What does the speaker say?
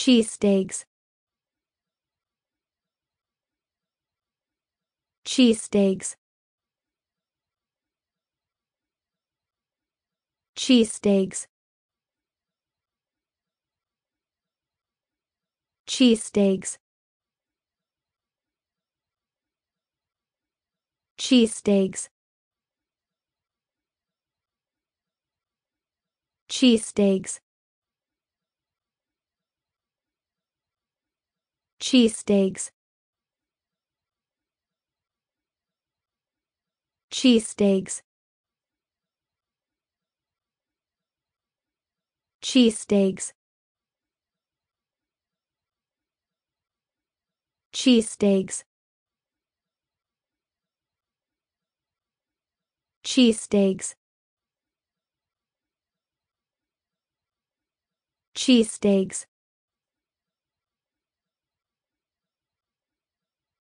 Cheese steaks. Cheese steaks. Cheese steaks. Cheese steaks. Cheese steaks. Cheese steaks. cheesesteaks cheesesteaks cheesesteaks cheesesteaks cheesesteaks cheesesteaks